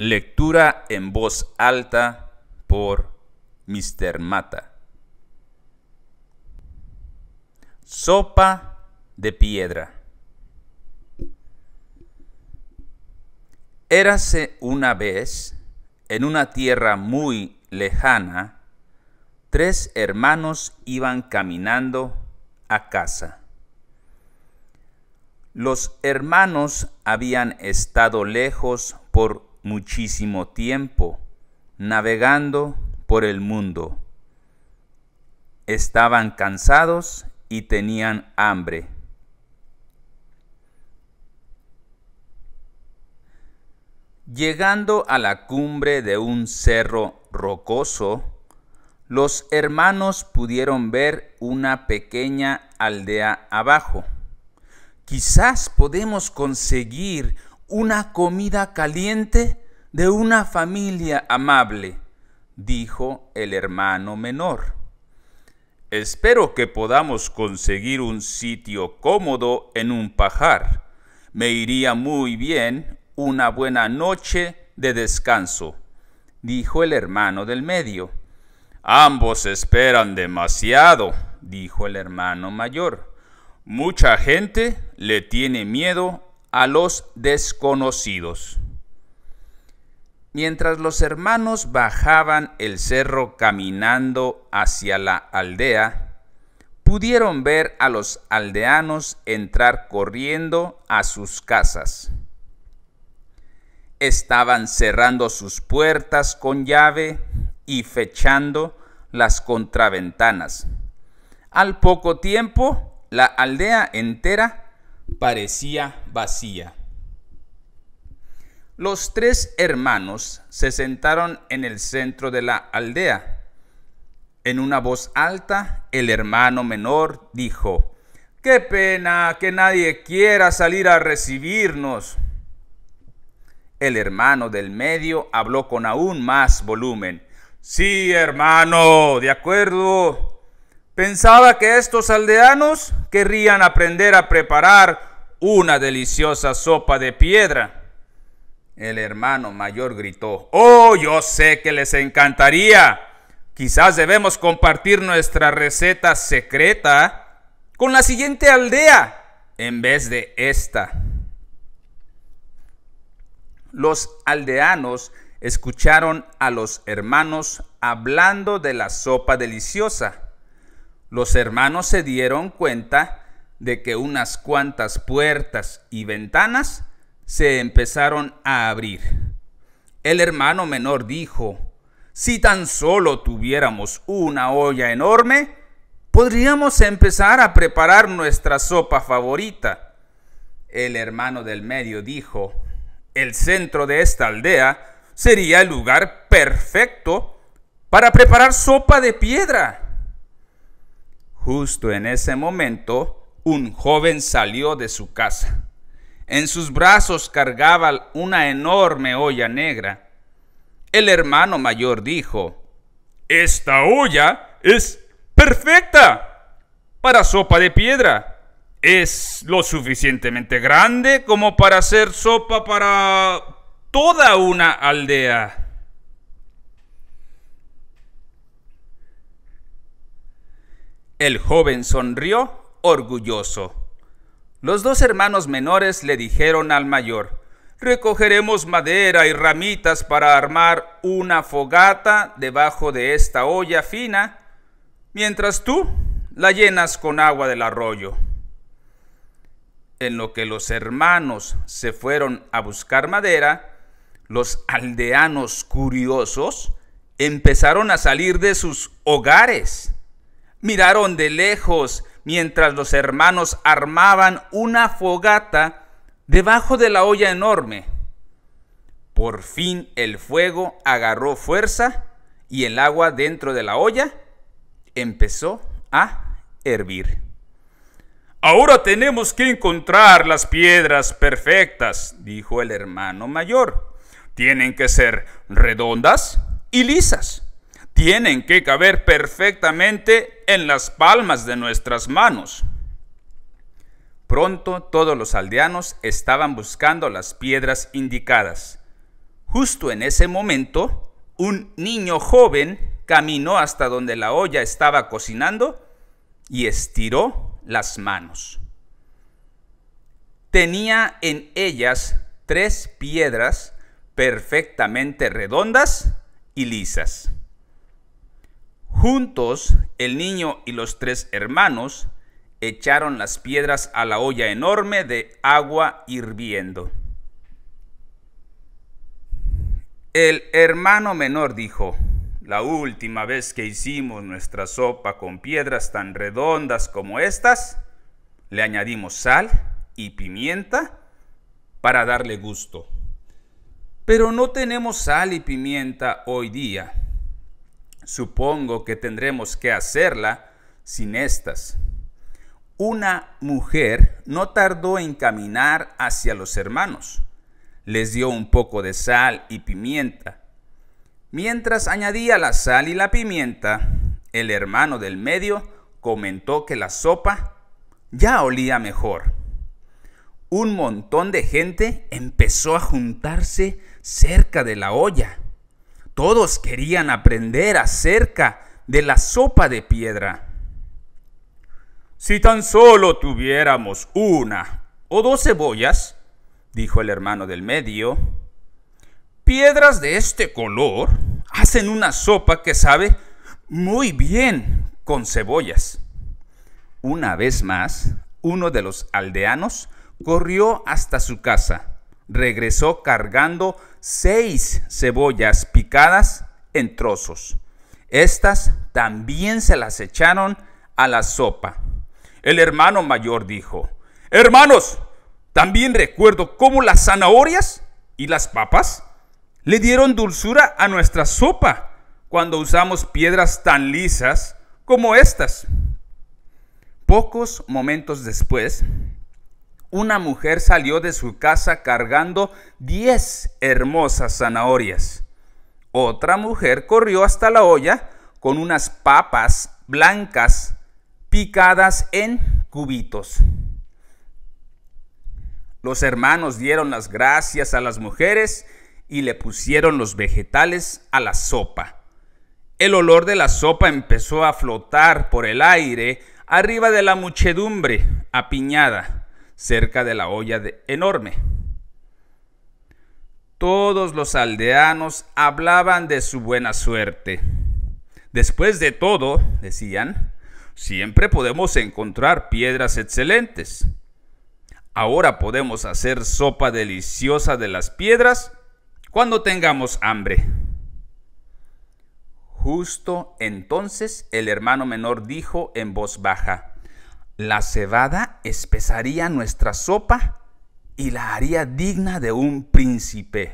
Lectura en voz alta por Mr. Mata. Sopa de piedra. Érase una vez, en una tierra muy lejana, tres hermanos iban caminando a casa. Los hermanos habían estado lejos por muchísimo tiempo navegando por el mundo. Estaban cansados y tenían hambre. Llegando a la cumbre de un cerro rocoso, los hermanos pudieron ver una pequeña aldea abajo. Quizás podemos conseguir una comida caliente de una familia amable, dijo el hermano menor. Espero que podamos conseguir un sitio cómodo en un pajar. Me iría muy bien una buena noche de descanso, dijo el hermano del medio. Ambos esperan demasiado, dijo el hermano mayor. Mucha gente le tiene miedo a los desconocidos. Mientras los hermanos bajaban el cerro caminando hacia la aldea, pudieron ver a los aldeanos entrar corriendo a sus casas. Estaban cerrando sus puertas con llave y fechando las contraventanas. Al poco tiempo, la aldea entera parecía vacía. Los tres hermanos se sentaron en el centro de la aldea. En una voz alta, el hermano menor dijo, Qué pena que nadie quiera salir a recibirnos. El hermano del medio habló con aún más volumen. Sí, hermano, de acuerdo. Pensaba que estos aldeanos querrían aprender a preparar una deliciosa sopa de piedra. El hermano mayor gritó, oh, yo sé que les encantaría. Quizás debemos compartir nuestra receta secreta con la siguiente aldea en vez de esta. Los aldeanos escucharon a los hermanos hablando de la sopa deliciosa. Los hermanos se dieron cuenta de que unas cuantas puertas y ventanas se empezaron a abrir. El hermano menor dijo, si tan solo tuviéramos una olla enorme, podríamos empezar a preparar nuestra sopa favorita. El hermano del medio dijo, el centro de esta aldea sería el lugar perfecto para preparar sopa de piedra. Justo en ese momento, un joven salió de su casa. En sus brazos cargaba una enorme olla negra. El hermano mayor dijo, Esta olla es perfecta para sopa de piedra. Es lo suficientemente grande como para hacer sopa para toda una aldea. El joven sonrió orgulloso. Los dos hermanos menores le dijeron al mayor, recogeremos madera y ramitas para armar una fogata debajo de esta olla fina, mientras tú la llenas con agua del arroyo. En lo que los hermanos se fueron a buscar madera, los aldeanos curiosos empezaron a salir de sus hogares. Miraron de lejos mientras los hermanos armaban una fogata debajo de la olla enorme. Por fin el fuego agarró fuerza y el agua dentro de la olla empezó a hervir. Ahora tenemos que encontrar las piedras perfectas, dijo el hermano mayor. Tienen que ser redondas y lisas tienen que caber perfectamente en las palmas de nuestras manos. Pronto todos los aldeanos estaban buscando las piedras indicadas. Justo en ese momento, un niño joven caminó hasta donde la olla estaba cocinando y estiró las manos. Tenía en ellas tres piedras perfectamente redondas y lisas. Juntos, el niño y los tres hermanos echaron las piedras a la olla enorme de agua hirviendo. El hermano menor dijo, la última vez que hicimos nuestra sopa con piedras tan redondas como estas, le añadimos sal y pimienta para darle gusto. Pero no tenemos sal y pimienta hoy día supongo que tendremos que hacerla sin estas. Una mujer no tardó en caminar hacia los hermanos. Les dio un poco de sal y pimienta. Mientras añadía la sal y la pimienta, el hermano del medio comentó que la sopa ya olía mejor. Un montón de gente empezó a juntarse cerca de la olla. Todos querían aprender acerca de la sopa de piedra. Si tan solo tuviéramos una o dos cebollas, dijo el hermano del medio, piedras de este color hacen una sopa que sabe muy bien con cebollas. Una vez más, uno de los aldeanos corrió hasta su casa regresó cargando seis cebollas picadas en trozos. Estas también se las echaron a la sopa. El hermano mayor dijo, Hermanos, también recuerdo cómo las zanahorias y las papas le dieron dulzura a nuestra sopa cuando usamos piedras tan lisas como estas. Pocos momentos después, una mujer salió de su casa cargando diez hermosas zanahorias. Otra mujer corrió hasta la olla con unas papas blancas picadas en cubitos. Los hermanos dieron las gracias a las mujeres y le pusieron los vegetales a la sopa. El olor de la sopa empezó a flotar por el aire arriba de la muchedumbre apiñada cerca de la olla enorme. Todos los aldeanos hablaban de su buena suerte. Después de todo, decían, siempre podemos encontrar piedras excelentes. Ahora podemos hacer sopa deliciosa de las piedras cuando tengamos hambre. Justo entonces el hermano menor dijo en voz baja, la cebada espesaría nuestra sopa y la haría digna de un príncipe.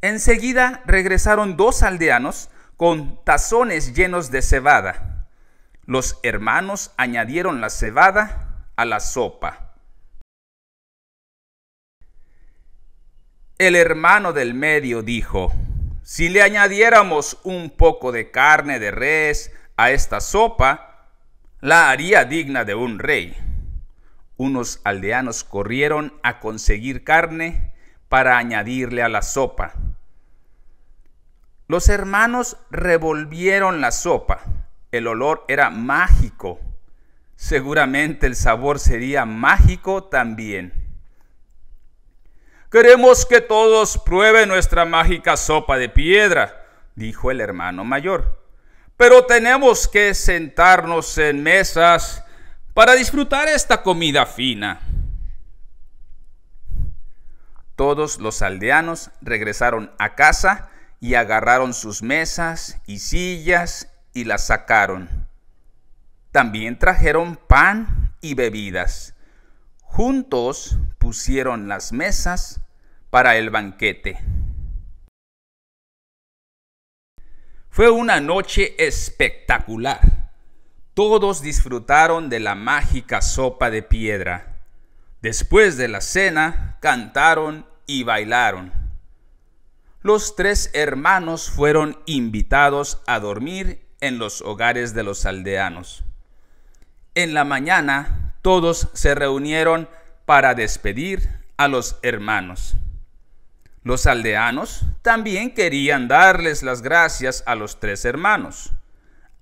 Enseguida regresaron dos aldeanos con tazones llenos de cebada. Los hermanos añadieron la cebada a la sopa. El hermano del medio dijo, si le añadiéramos un poco de carne de res a esta sopa, la haría digna de un rey. Unos aldeanos corrieron a conseguir carne para añadirle a la sopa. Los hermanos revolvieron la sopa. El olor era mágico. Seguramente el sabor sería mágico también. Queremos que todos prueben nuestra mágica sopa de piedra, dijo el hermano mayor pero tenemos que sentarnos en mesas para disfrutar esta comida fina. Todos los aldeanos regresaron a casa y agarraron sus mesas y sillas y las sacaron. También trajeron pan y bebidas. Juntos pusieron las mesas para el banquete. Fue una noche espectacular. Todos disfrutaron de la mágica sopa de piedra. Después de la cena, cantaron y bailaron. Los tres hermanos fueron invitados a dormir en los hogares de los aldeanos. En la mañana, todos se reunieron para despedir a los hermanos. Los aldeanos también querían darles las gracias a los tres hermanos.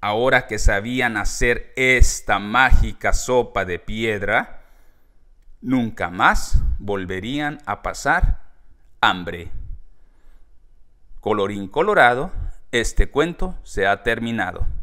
Ahora que sabían hacer esta mágica sopa de piedra, nunca más volverían a pasar hambre. Colorín colorado, este cuento se ha terminado.